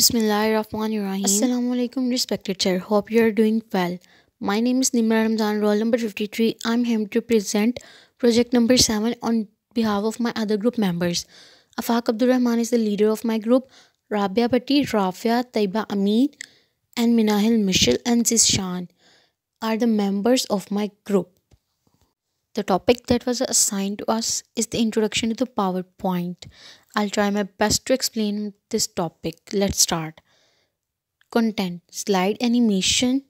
Bismillahirrahmanirrahim. Assalamu alaikum, respected chair. Hope you are doing well. My name is Nimra Ramzan, roll number 53. I'm here to present project number 7 on behalf of my other group members. Afaq Abdurrahman is the leader of my group, Rabia Bhatti, Rafia, Taiba Amin, and Minahil Mishal and Zishan are the members of my group. The topic that was assigned to us is the introduction to the PowerPoint. I'll try my best to explain this topic. Let's start. Content slide animation,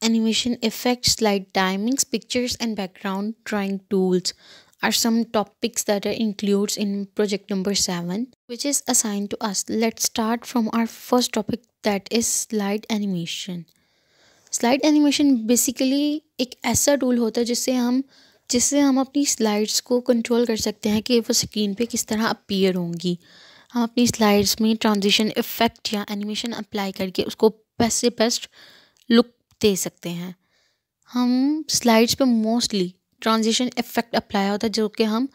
animation effects, slide timings, pictures, and background drawing tools are some topics that are includes in project number 7 which is assigned to us. Let's start from our first topic that is slide animation. Slide animation basically एक ऐसा tool होता है जिससे हम जिससे हम अपनी slides को कंट्रोल कर सकते हैं कि वो स्क्रीन पे किस तरह अपीयर होंगी हम अपनी स्लाइड्स में ट्रांजिशन इफ़ेक्ट या एनिमेशन अप्लाई करके उसको बेस्ट से बेस्ट लुक दे सकते हैं हम स्लाइड्स पे मोस्टली ट्रांजिशन इफ़ेक्ट अप्लाई होता है जो कि हम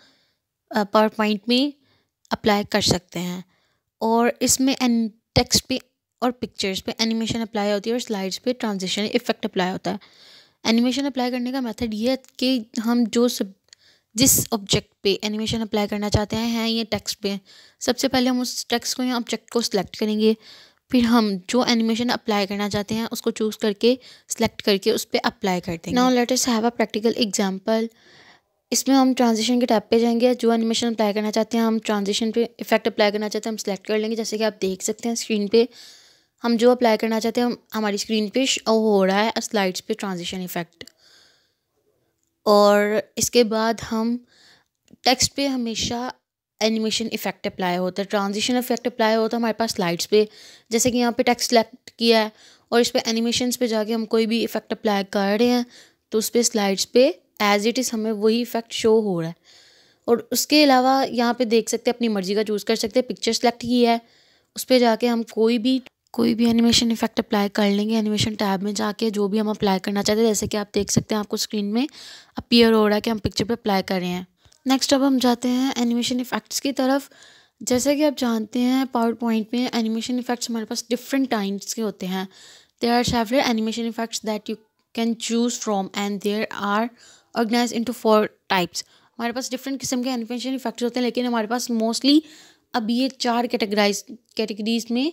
पावर पॉइंट में अप्लाई कर सकते हैं और इसमें एन टेक्स्ट पे और पिक्चर्स पे एनिमेशन अप्लाई होती है और स्लाइड्स पे ट्रांजिशन इफ़ेक्ट अप्लाई होता है एनिमेशन अप्लाई करने का मेथड ये है कि हम जो सब जिस ऑब्जेक्ट पे एनिमेशन अप्लाई करना चाहते हैं हैं ये टेक्स्ट पे सबसे पहले हम उस टेक्स्ट को या ऑब्जेक्ट को सिलेक्ट करेंगे फिर हम जो एनिमेशन अप्लाई करना चाहते हैं उसको चूज़ करके सिलेक्ट करके उस पर अप्लाई कर देंगे now let us have a practical example इसमें हम ट्रांजिशन के टैब पे जाएंगे जो एनिमेशन अप्लाई करना चाहते हैं हम ट्रांजिशन पे इफेक्ट अप्लाई करना चाहते हैं हम सेलेक्ट कर लेंगे जैसे कि आप देख सकते हैं स्क्रीन पे हम जो अप्लाई करना चाहते हैं हम हमारी स्क्रीन पे हो रहा है स्लाइड्स पे ट्रांजिशन इफ़ेक्ट और इसके बाद हम टेक्स्ट पे हमेशा एनिमेशन इफ़ेक्ट अप्लाई होता है ट्रांजिशन इफ़ेक्ट अप्लाई होता है हमारे पास स्लाइड्स पे जैसे कि यहाँ पे टेक्स्ट सेलेक्ट किया है और इस पर एनिमेशन पर जाके हम कोई भी इफ़ेक्ट अप्लाई कर रहे हैं तो उस पर स्लाइड्स पे एज इट इज़ हमें वही इफ़ेक्ट शो हो रहा है और उसके अलावा यहाँ पे देख सकते हैं अपनी मर्ज़ी का चूज़ कर सकते हैं पिक्चर सेलेक्ट की है उस पर जाके हम कोई भी कोई भी एनिमेशन इफेक्ट अप्लाई कर लेंगे एनिमेशन टैब में जाके जो भी हम अप्लाई करना चाहते हैं जैसे कि आप देख सकते हैं आपको स्क्रीन में अपीयर हो रहा है कि हम पिक्चर पे अप्लाई कर रहे हैं नेक्स्ट अब हम जाते हैं एनिमेशन इफेक्ट्स की तरफ जैसे कि आप जानते हैं पावर पॉइंट में एनिमेशन इफेक्ट्स हमारे पास डिफरेंट टाइम्स के होते हैं there are several animation effects that you can choose from and there are organise to four types हमारे पास डिफरेंट किस्म के एनिमेशन इफेक्ट्स होते हैं लेकिन हमारे पास मोस्टली अब ये चार कैटेगराइज कैटेगरीज में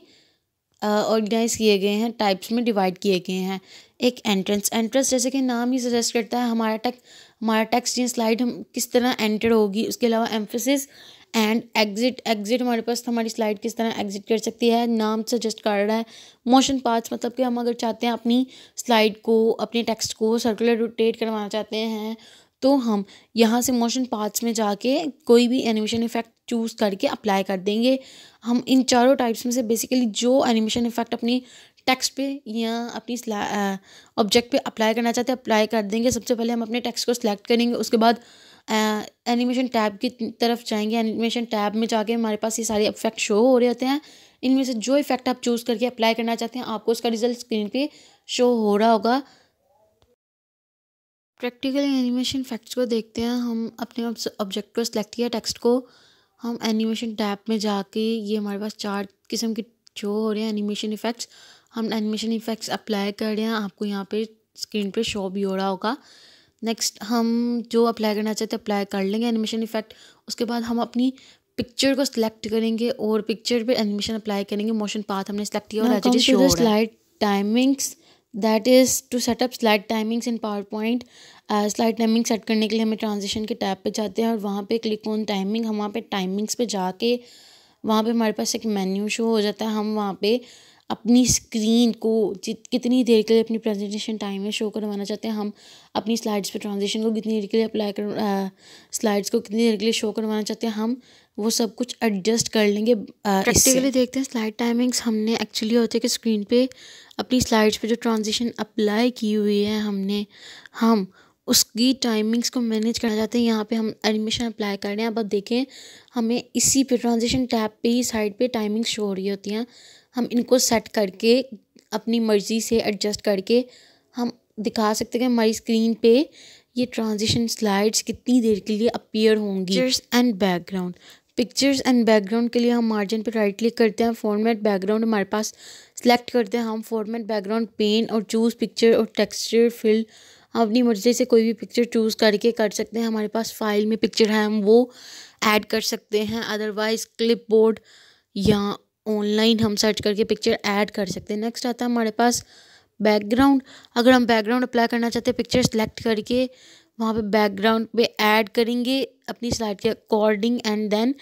ऑर्गेनाइज किए गए हैं टाइप्स में डिवाइड किए गए हैं एक एंट्रेंस एंट्रेंस जैसे कि नाम ही सजेस्ट करता है हमारा टेक हमारा टेक्स या स्लाइड हम किस तरह एंटर होगी उसके अलावा एम्फोसिस एंड एग्जिट एग्जिट हमारे पास हमारी स्लाइड किस तरह एग्जिट कर सकती है नाम सजेस्ट कर रहा है मोशन पार्ट्स मतलब कि हम अगर चाहते हैं अपनी स्लाइड को अपने टेक्स्ट को सर्कुलर रोटेट करवाना चाहते हैं तो हम यहाँ से मोशन पार्ट्स में जाके कोई भी एनिमेशन इफेक्ट चूज़ करके अप्लाई कर देंगे हम इन चारों टाइप्स में से बेसिकली जो एनिमेशन इफेक्ट अपनी टेक्स्ट पे या अपनी ऑब्जेक्ट पे अप्लाई करना चाहते हैं अप्लाई कर देंगे सबसे पहले हम अपने टेक्स्ट को सिलेक्ट करेंगे उसके बाद एनिमेशन टैब की तरफ जाएंगे एनिमेशन टैब में जाके हमारे पास ये सारे इफेक्ट शो हो रहे होते हैं इनमें से जो इफेक्ट आप चूज़ करके अप्लाई करना चाहते हैं आपको उसका रिजल्ट स्क्रीन पे शो हो रहा होगा प्रैक्टिकल एनिमेशन फैक्ट्स को देखते हैं हम अपने ऑब्जेक्ट को सिलेक्ट किया टेक्स्ट को हम एनिमेशन टैब में जाके ये हमारे पास चार किस्म के जो हो रहे हैं एनिमेशन इफ़ेक्ट्स हम एनिमेशन इफ़ेक्ट्स अप्लाई कर रहे हैं आपको यहाँ पे स्क्रीन पे शो भी हो रहा होगा नेक्स्ट हम जो अप्लाई करना चाहते हैं अप्लाई कर लेंगे एनिमेशन इफ़ेक्ट उसके बाद हम अपनी पिक्चर को सिलेक्ट करेंगे और पिक्चर पे एनिमेशन अप्लाई करेंगे मोशन पाथ हमने सेलेक्ट किया और slide timings that is to set up slide timings in PowerPoint slide timing set करने के लिए हमें ट्रांजिशन के टैब पे जाते हैं और वहाँ पे क्लिक ऑन टाइमिंग हम वहाँ पे टाइमिंग्स पे जाके वहाँ पे हमारे पास एक मेन्यू शो हो जाता है हम वहाँ पे अपनी स्क्रीन को जित कितनी देर के लिए अपनी प्रेजेंटेशन टाइम में शो करवाना चाहते हैं हम अपनी स्लाइड्स पे ट्रांजेक्शन को कितनी देर के लिए अप्लाई कर स्लाइड्स को कितनी देर के लिए शो करवाना चाहते हैं हम वो सब कुछ एडजस्ट कर लेंगे प्रैक्टिकली देखते हैं स्लाइड टाइमिंग्स हमने एक्चुअली होते कि स्क्रीन पे अपनी स्लाइड्स पे जो ट्रांजिशन अप्लाई की हुई है हमने हम उसकी टाइमिंग्स को मैनेज करना चाहते हैं यहाँ पे हम एडमिशन अप्लाई कर रहे हैं अब आप देखें हमें इसी पे ट्रांजिशन टैब पे ही साइड पे टाइमिंग शो हो रही होती हैं हम इनको सेट करके अपनी मर्ज़ी से एडजस्ट करके हम दिखा सकते हैं हमारी स्क्रीन पे ये ट्रांजिशन स्लाइड्स कितनी देर के लिए अपीयर होंगी pictures and background pictures and background के लिए हम मार्जिन पर राइट क्लिक करते हैं फॉर्मेट बैकग्राउंड हमारे पास सेलेक्ट करते हैं हम फॉर्मेट बैकग्राउंड पेन और चूज़ पिक्चर और टेक्सचर फील्ड अपनी मर्ज़ी से कोई भी पिक्चर चूज़ करके कर सकते हैं हमारे पास फाइल में पिक्चर है हम वो ऐड कर सकते हैं अदरवाइज़ क्लिप बोर्ड या ऑनलाइन हम सर्च करके पिक्चर ऐड कर सकते हैं नेक्स्ट आता है हमारे पास बैकग्राउंड अगर हम बैकग्राउंड अप्लाई करना चाहते हैं पिक्चर सेलेक्ट करके वहाँ पे बैकग्राउंड पे ऐड करेंगे अपनी स्लाइड के according and then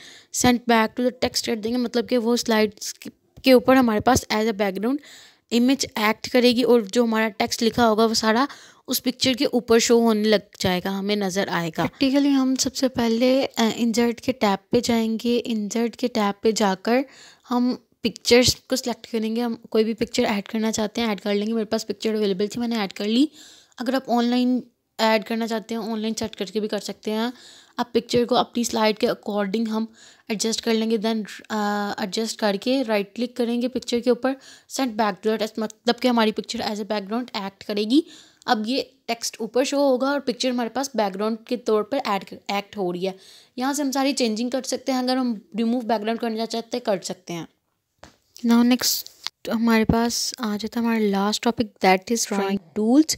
sent back to the text कर देंगे मतलब कि वो स्लाइड्स के ऊपर हमारे पास as a background image act करेगी और जो हमारा टेक्स्ट लिखा होगा वो सारा उस पिक्चर के ऊपर शो होने लग जाएगा हमें नज़र आएगा प्रैक्टिकली हम सबसे पहले इंजर्ट के टैब पे जाएंगे इंजर्ट के टैब पे जाकर हम पिक्चर्स को सिलेक्ट करेंगे हम कोई भी पिक्चर ऐड करना चाहते हैं ऐड कर लेंगे मेरे पास पिक्चर अवेलेबल थी मैंने ऐड कर ली अगर आप ऑनलाइन ऐड करना चाहते हैं ऑनलाइन सेट करके भी कर सकते हैं आप पिक्चर को अपनी स्लाइड के अकॉर्डिंग हम एडजस्ट कर लेंगे देन एडजस्ट करके राइट क्लिक करेंगे पिक्चर के ऊपर सेट बैकग्राउंड मतलब कि हमारी picture as a background act करेगी अब ये टेक्स्ट ऊपर शो होगा और पिक्चर हमारे पास बैकग्राउंड के तौर पर एड एक्ट हो रही है यहाँ से हम सारी चेंजिंग कर सकते हैं अगर हम रिमूव बैकग्राउंड करना चाहते हैं कर सकते हैं नाउ नेक्स्ट हमारे पास आ जाता है हमारा last topic that is drawing tools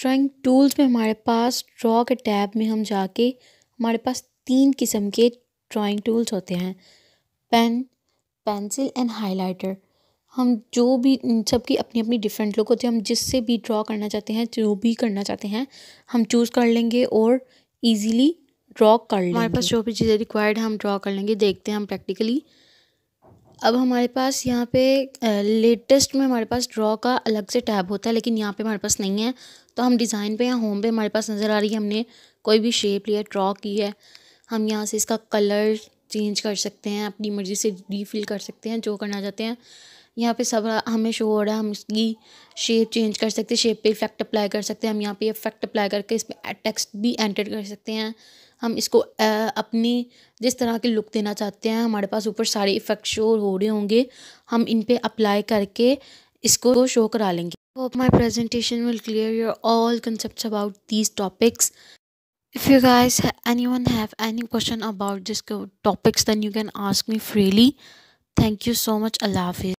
drawing tools में हमारे पास ड्रॉ के टैब में हम जाके हमारे पास तीन किस्म के ड्राइंग टूल्स होते हैं पेन पेंसिल एंड हाइलाइटर हम जो भी सबकी अपनी अपनी डिफ़रेंट लुक होती है हम जिससे भी ड्रॉ करना चाहते हैं जो भी करना चाहते हैं हम चूज़ कर लेंगे और ईजीली ड्रॉ कर लेंगे हमारे पास जो भी चीज़ें रिक्वायर्ड हम ड्रॉ कर लेंगे देखते हैं हम प्रैक्टिकली अब हमारे पास यहाँ पे लेटेस्ट में हमारे पास ड्रॉ का अलग से टैब होता है लेकिन यहाँ पे हमारे पास नहीं है तो हम डिज़ाइन पे या होम पे हमारे पास नज़र आ रही है हमने कोई भी शेप लिया ड्रॉ की है हम यहाँ से इसका कलर चेंज कर सकते हैं अपनी मर्ज़ी से रीफिल कर सकते हैं जो करना चाहते हैं यहाँ पे सब हमें शो हो रहा है हम इसकी शेप चेंज कर सकते हैं शेप पे इफेक्ट अप्लाई कर सकते हैं हम यहाँ पे इफेक्ट अप्लाई करके इसमें टेक्स्ट भी एंटर कर सकते हैं हम इसको अपनी जिस तरह के लुक देना चाहते हैं हमारे पास ऊपर सारे इफेक्ट शो हो रहे होंगे हम इन पर अप्लाई करके इसको शो करा लेंगे hope my presentation will clear your all concept about these topics If you guys anyone have any have any question about this topics then you can ask me freely thank you so much अल्लाह हाफिज़